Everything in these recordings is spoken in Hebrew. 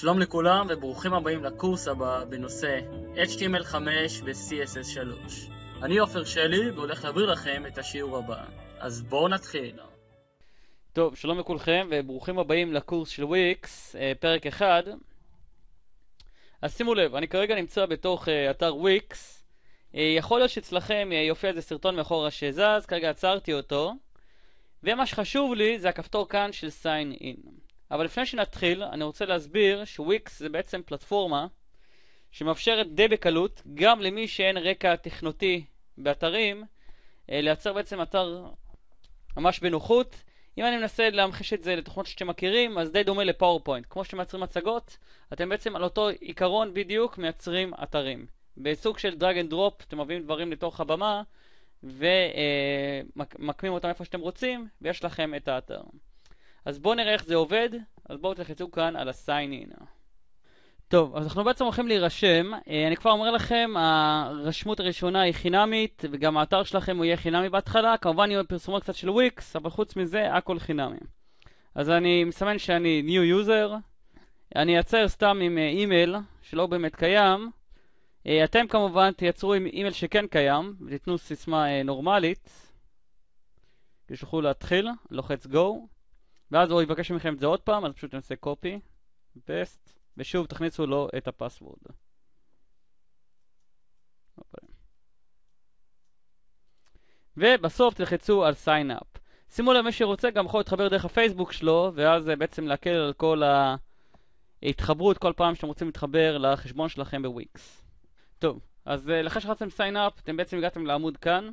שלום לכולם וברוכים הבאים לקורס הבא בנושא HTML5 ו-CSS3. אני עופר שלי והולך להעביר לכם את השיעור הבא. אז בואו נתחיל. טוב, שלום לכולכם וברוכים הבאים לקורס של וויקס, אה, פרק 1. אז שימו לב, אני כרגע נמצא בתוך אה, אתר וויקס. אה, יכול להיות שאצלכם יופיע איזה סרטון מאחורה שזז, כרגע עצרתי אותו. ומה שחשוב לי זה הכפתור כאן של sign in. אבל לפני שנתחיל, אני רוצה להסביר שוויקס זה בעצם פלטפורמה שמאפשרת די בקלות, גם למי שאין רקע תכנותי באתרים, אה, לייצר בעצם אתר ממש בנוחות. אם אני מנסה להמחיש את זה לתוכנות שאתם מכירים, אז די דומה לפאורפוינט. כמו שאתם מייצרים מצגות, אתם בעצם על אותו עיקרון בדיוק מייצרים אתרים. בסוג של דרג אנד דרופ, אתם מביאים דברים לתוך הבמה ומקמים אה, אותם איפה שאתם רוצים, ויש לכם את האתר. אז בואו נראה איך זה עובד, אז בואו תלחצו כאן על ה-sign in. טוב, אז אנחנו בעצם הולכים להירשם. אה, אני כבר אומר לכם, הרשמות הראשונה היא חינמית, וגם האתר שלכם הוא יהיה חינמי בהתחלה. כמובן יהיו פרסומות קצת של וויקס, אבל חוץ מזה, הכל חינמי. אז אני מסמן שאני New User, אני אייצר סתם עם אה, אימייל שלא באמת קיים. אה, אתם כמובן תייצרו עם אימייל שכן קיים, ותיתנו סיסמה נורמלית. תשלחו להתחיל, לוחץ Go. ואז הוא יבקש מכם את זה עוד פעם, אז פשוט נעשה copy, paste, ושוב תכניסו לו את הפסוורד. אוקיי. ובסוף תלחצו על sign up. שימו לב, מי שרוצה גם יכול להתחבר דרך הפייסבוק שלו, ואז אה, בעצם להקל על כל ההתחברות כל פעם שאתם רוצים להתחבר לחשבון שלכם בוויקס. טוב, אז אה, לאחר שחצתם sign up, אתם בעצם הגעתם לעמוד כאן,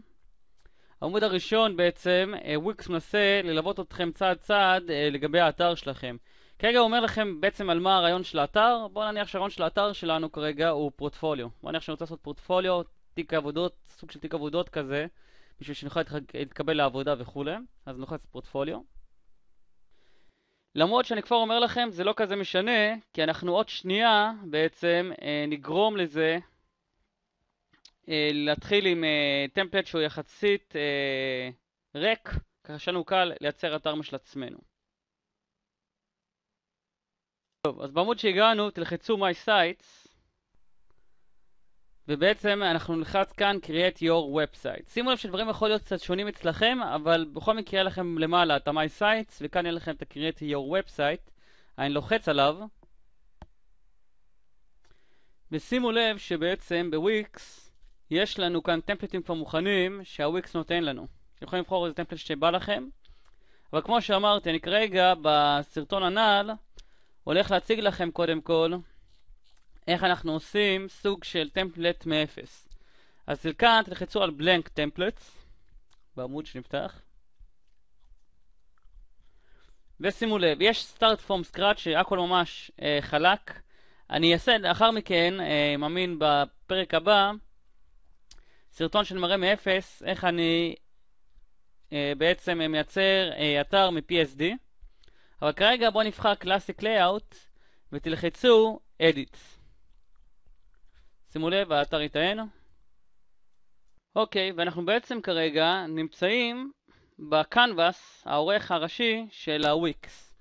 העמוד הראשון בעצם, אה, וויקס מנסה ללוות אתכם צעד צעד אה, לגבי האתר שלכם. כרגע הוא אומר לכם בעצם על מה הרעיון של האתר. בואו נניח שהרעיון של האתר שלנו כרגע הוא פורטפוליו. בואו נניח שאני רוצה לעשות פורטפוליו, תיק עבודות, סוג של תיק עבודות כזה, בשביל שנוכל להתקבל לעבודה וכולי. אז נלחץ פורטפוליו. למרות שאני כבר אומר לכם, זה לא כזה משנה, כי אנחנו עוד שנייה בעצם אה, נגרום לזה אה, להתחיל עם אה, טמפלט שהוא יחסית אה, ריק, ככה שלנו קל לייצר אתר משל עצמנו. טוב, אז בעמוד שהגענו תלחצו My Sites ובעצם אנחנו נלחץ כאן Create Your Website. שימו לב שדברים יכול להיות קצת שונים אצלכם, אבל בכל מקרה יהיה לכם למעלה את ה-My Sites וכאן יהיה לכם את ה-Create Your Website. אני לוחץ עליו ושימו לב שבעצם בוויקס יש לנו כאן טמפליטים כבר מוכנים שהוויקס נותן לנו. אתם יכולים לבחור איזה טמפליט שבא לכם. אבל כמו שאמרתי, אני כרגע בסרטון הנ"ל הולך להציג לכם קודם כל איך אנחנו עושים סוג של טמפלט מאפס. אז כאן תלחצו על בלנק טמפלטס בעמוד שנפתח. ושימו לב, יש סטארט פורם סקראט שהכל ממש אה, חלק. אני אעשה לאחר מכן, אה, מאמין בפרק הבא, סרטון של מראה מאפס, איך אני אה, בעצם מייצר אה, אתר מ-PSD. אבל כרגע בואו נבחר Classic Layout ותלחצו Edit. שימו לב, האתר יטען. אוקיי, ואנחנו בעצם כרגע נמצאים בקנבס, העורך הראשי של הוויקס.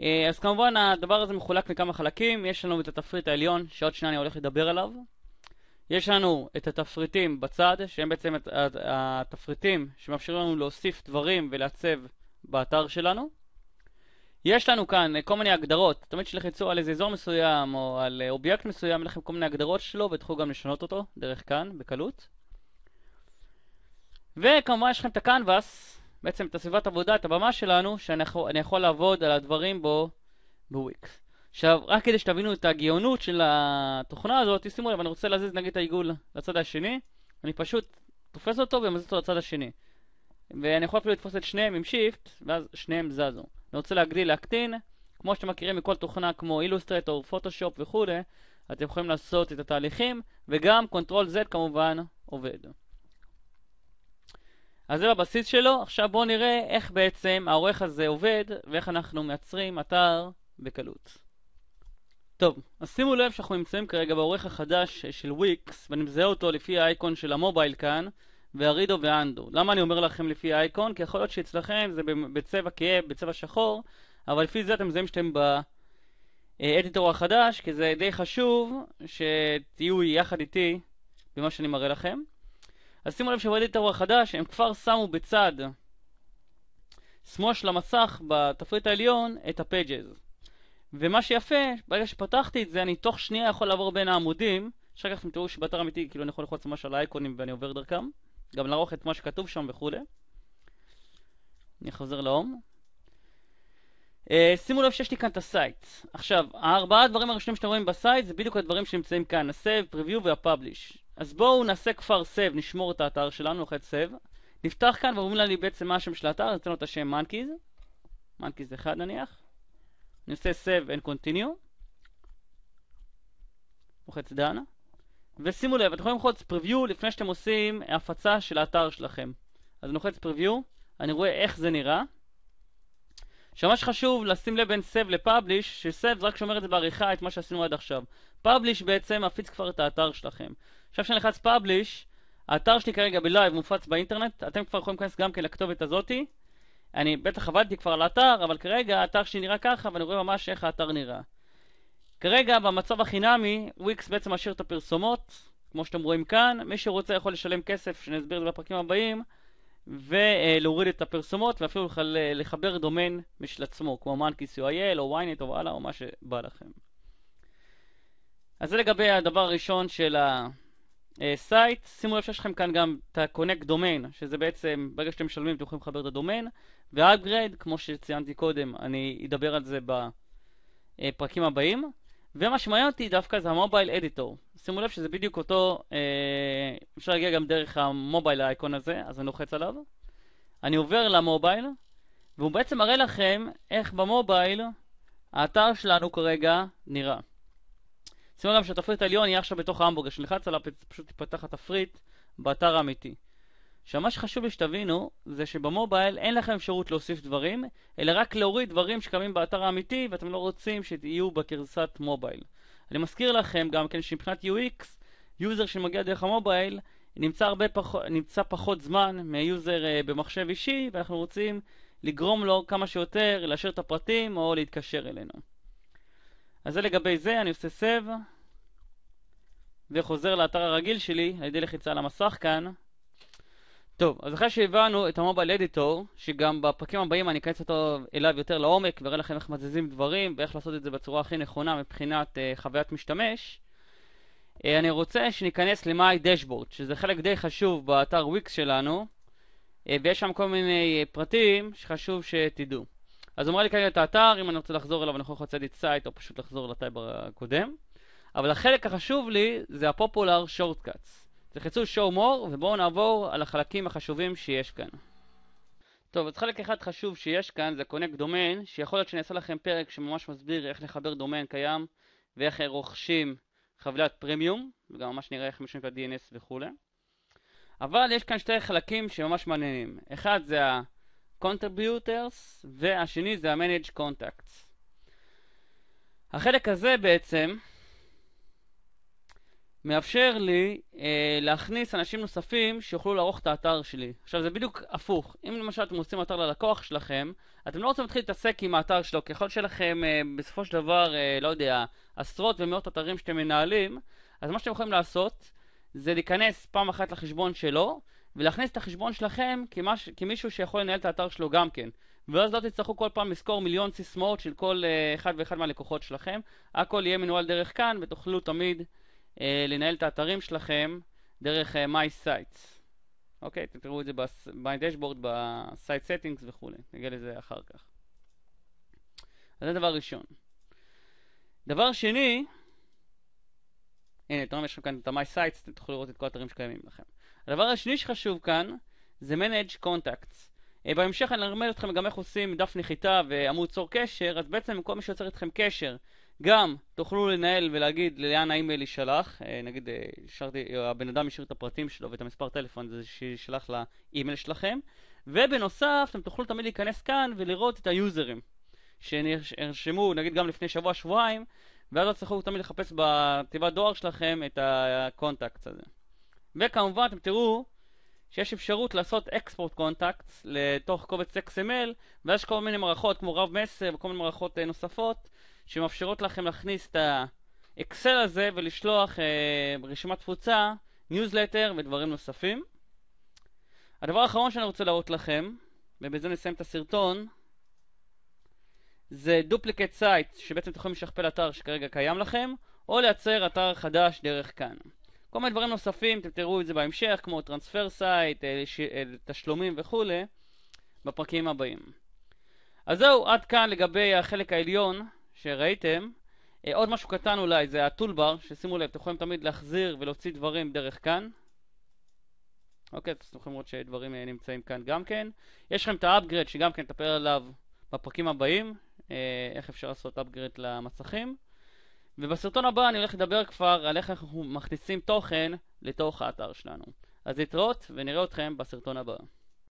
אה, אז כמובן הדבר הזה מחולק לכמה חלקים, יש לנו את התפריט העליון שעוד שנייה אני הולך לדבר עליו. יש לנו את התפריטים בצד, שהם בעצם התפריטים שמאפשרים לנו להוסיף דברים ולעצב באתר שלנו. יש לנו כאן אה, כל מיני הגדרות, תמיד שלחצו על איזה אזור מסוים או על אה, אובייקט מסוים, אין לכם כל מיני הגדרות שלו ותוכלו גם לשנות אותו דרך כאן בקלות. וכמובן יש לכם את הקנבאס, בעצם את הסביבת עבודה, את הבמה שלנו, שאני יכול, יכול לעבוד על הדברים בו בוויקס. עכשיו, רק כדי שתבינו את הגאונות של התוכנה הזאת, שימו לב, אני רוצה להזיז נגיד את העיגול לצד השני, אני פשוט תופס אותו ומזיז אותו לצד השני. ואני יכול אפילו לתפוס את שניהם עם שיפט, ואז שניהם זזו. אני רוצה להגדיל, להקטין, כמו שאתם מכירים מכל תוכנה כמו אילוסטרטור, פוטושופ וכולי, אתם יכולים לעשות את התהליכים, וגם קונטרול Z כמובן עובד. אז זה בבסיס שלו, עכשיו בואו נראה איך בעצם העורך הזה עובד, ואיך אנחנו מייצרים אתר בקלות. טוב, אז שימו לב שאנחנו נמצאים כרגע בעורך החדש של וויקס ואני מזהה אותו לפי האייקון של המובייל כאן והרידו ואנדו. למה אני אומר לכם לפי האייקון? כי יכול להיות שאצלכם זה בצבע כאב, בצבע שחור אבל לפי זה אתם מזהים שאתם באדיטור אה, החדש כי זה די חשוב שתהיו יחד איתי במה שאני מראה לכם. אז שימו לב שבאדיטור החדש הם כבר שמו בצד שמאל של המסך בתפריט העליון את הפג'ז. ומה שיפה, ברגע שפתחתי את זה, אני תוך שנייה יכול לעבור בין העמודים, שאחר כך אתם תראו שבאתר אמיתי, כאילו אני יכול לחוץ ממש על האייקונים ואני עובר דרכם, גם לערוך את מה שכתוב שם וכולי. אני חוזר להום. Uh, אה, שימו לב שיש לי כאן את הסייט. עכשיו, הארבעה הדברים הראשונים שאתם רואים בסייט זה בדיוק הדברים שנמצאים כאן, ה-Save, Preview וה-Publish. אז בואו נעשה כבר Save, נשמור את האתר שלנו, נוחת Save. נפתח כאן ואומרים לי בעצם מה השם של האתר, נותן לו את השם Monkeys. Monkeys 1 נניח. אני עושה save and continue, לוחץ done, ושימו לב, אתם יכולים ללחוץ preview לפני שאתם עושים הפצה של האתר שלכם. אז אני לוחץ preview, אני רואה איך זה נראה. שממש חשוב לשים לב בין save ל-publish, ש-save זה רק שומר את זה בעריכה, את מה שעשינו עד עכשיו. publish בעצם מפיץ כבר את האתר שלכם. עכשיו כשאני לחץ publish, האתר שלי כרגע בלייב מופץ באינטרנט, אתם כבר יכולים להיכנס גם כן לכתובת הזאתי, אני בטח עבדתי כבר על האתר, אבל כרגע האתר שלי נראה ככה, ואני רואה ממש איך האתר נראה. כרגע, במצב החינמי, וויקס בעצם משאיר את הפרסומות, כמו שאתם רואים כאן. מי שרוצה יכול לשלם כסף, שאני אסביר את זה בפרקים הבאים, ולהוריד את הפרסומות, ואפילו בכלל לחבר דומיין משל עצמו, כמו monkey.co.il, או ynet, או וואלה, או מה שבא לכם. אז זה לגבי הדבר הראשון של ה... סייט, אה, uh, שימו לב שיש לכם כאן גם את ה-connect domain, שזה בעצם, ברגע שאתם משלמים אתם יכולים לחבר את הדומיין, ו-upgrade, כמו שציינתי קודם, אני אדבר על זה בפרקים הבאים, ומה שמעניין אותי דווקא זה המובייל אדיטור. שימו לב שזה בדיוק אותו, uh, אפשר להגיע גם דרך המובייל האייקון הזה, אז אני לוחץ עליו. אני עובר למובייל, והוא בעצם מראה לכם איך במובייל האתר שלנו כרגע נראה. שימו לב שהתפריט העליון יהיה עכשיו בתוך ההמבורגר, כשנלחץ עליו פשוט תיפתח התפריט באתר האמיתי. עכשיו מה שחשוב לי שתבינו, זה שבמובייל אין לכם אפשרות להוסיף דברים, אלא רק להוריד דברים שקמים באתר האמיתי ואתם לא רוצים שיהיו בגרסת מובייל. אני מזכיר לכם גם כן שמבחינת UX, יוזר שמגיע דרך המובייל נמצא, פח... נמצא פחות זמן מיוזר uh, אה, במחשב אישי ואנחנו רוצים לגרום לו כמה שיותר לאשר את הפרטים או להתקשר אלינו. אז זה לגבי זה, אני עושה סב, וחוזר לאתר הרגיל שלי על ידי לחיצה על המסך כאן. טוב, אז אחרי שהבנו את המובייל אדיטור, שגם בפרקים הבאים אני אכנס אותו אליו יותר לעומק, ואראה לכם איך מזיזים דברים, ואיך לעשות את זה בצורה הכי נכונה מבחינת אה, חוויית משתמש, אה, אני רוצה שניכנס ל-My Dashboard, שזה חלק די חשוב באתר וויקס שלנו, אה, ויש שם כל מיני אה, פרטים שחשוב שתדעו. אז אמרה לי כרגע את האתר, אם אני רוצה לחזור אליו אני יכול לצאת את סייט או פשוט לחזור לטייבר הקודם. אבל החלק החשוב לי זה הפופולר שורטקאטס. תלחצו show more ובואו נעבור על החלקים החשובים שיש כאן. טוב, אז חלק אחד חשוב שיש כאן זה connect דומיין, שיכול להיות שאני אעשה לכם פרק שממש מסביר איך לחבר דומיין קיים ואיך רוכשים חבילת פרימיום, וגם ממש נראה איך משנים את ה-DNS וכולי. אבל יש כאן שתי חלקים שממש מעניינים. אחד זה ה... Contributors, והשני זה ה-Manage Contacts. החלק הזה בעצם מאפשר לי אה, להכניס אנשים נוספים שיוכלו לערוך את האתר שלי. עכשיו זה בדיוק הפוך. אם למשל אתם עושים אתר ללקוח שלכם, אתם לא רוצים להתחיל להתעסק עם האתר שלו, כי יכול להיות שלכם אה, בסופו של דבר, אה, לא יודע, עשרות ומאות אתרים שאתם מנהלים, אז מה שאתם יכולים לעשות זה להיכנס פעם אחת לחשבון שלו, ולהכניס את החשבון שלכם כמש, כמישהו שיכול לנהל את האתר שלו גם כן. ואז לא תצטרכו כל פעם לזכור מיליון סיסמאות של כל uh, אחד ואחד מהלקוחות שלכם. הכל יהיה מנוהל דרך כאן, ותוכלו תמיד uh, לנהל את האתרים שלכם דרך uh, My Sites. אוקיי, אתם תראו את זה ב Dashboard, ב-Site Settings וכולי. נגיע לזה אחר כך. אז זה דבר ראשון. דבר שני, הנה, תראו, רואים, יש לכם כאן את ה-My Sites, אתם תוכלו לראות את כל האתרים שקיימים לכם. הדבר השני שחשוב כאן זה Manage Contacts. אה, בהמשך אני אלמד אתכם גם איך עושים דף נחיתה ועמוד צור קשר, אז בעצם כל מי שיוצר איתכם קשר, גם תוכלו לנהל ולהגיד לאן האימייל יישלח, אה, נגיד אה, שרתי, הבן אדם השאיר את הפרטים שלו ואת המספר טלפון זה שישלח לאימייל שלכם, ובנוסף אתם תוכלו תמיד להיכנס כאן ולראות את היוזרים שנרשמו נגיד גם לפני שבוע שבועיים, ואז לא תצטרכו תמיד לחפש בתיבת דואר שלכם את הקונטקט הזה. וכמובן אתם תראו שיש אפשרות לעשות export contacts לתוך קובץ XML ויש כל מיני מערכות כמו רב מסר וכל מיני מערכות אה, נוספות שמאפשרות לכם להכניס את האקסל הזה ולשלוח אה, רשימת תפוצה, ניוזלטר ודברים נוספים. הדבר האחרון שאני רוצה להראות לכם, ובזה נסיים את הסרטון, זה דופליקט סייט שבעצם אתם יכולים לשכפל אתר שכרגע קיים לכם, או לייצר אתר חדש דרך כאן. כל מיני דברים נוספים, אתם תראו את זה בהמשך, כמו טרנספר סייט, אה, אה, תשלומים וכולי, בפרקים הבאים. אז זהו, עד כאן לגבי החלק העליון שראיתם. אה, עוד משהו קטן אולי, זה הטולבר, ששימו לב, אתם יכולים תמיד להחזיר ולהוציא דברים דרך כאן. אוקיי, אז אתם יכולים לראות שדברים נמצאים כאן גם כן. יש לכם את האפגרד שגם כן נטפל עליו בפרקים הבאים, איך אפשר לעשות אפגרד למסכים. ובסרטון הבא אני הולך לדבר כבר על איך אנחנו מכניסים תוכן לתוך האתר שלנו. אז להתראות ונראה אתכם בסרטון הבא.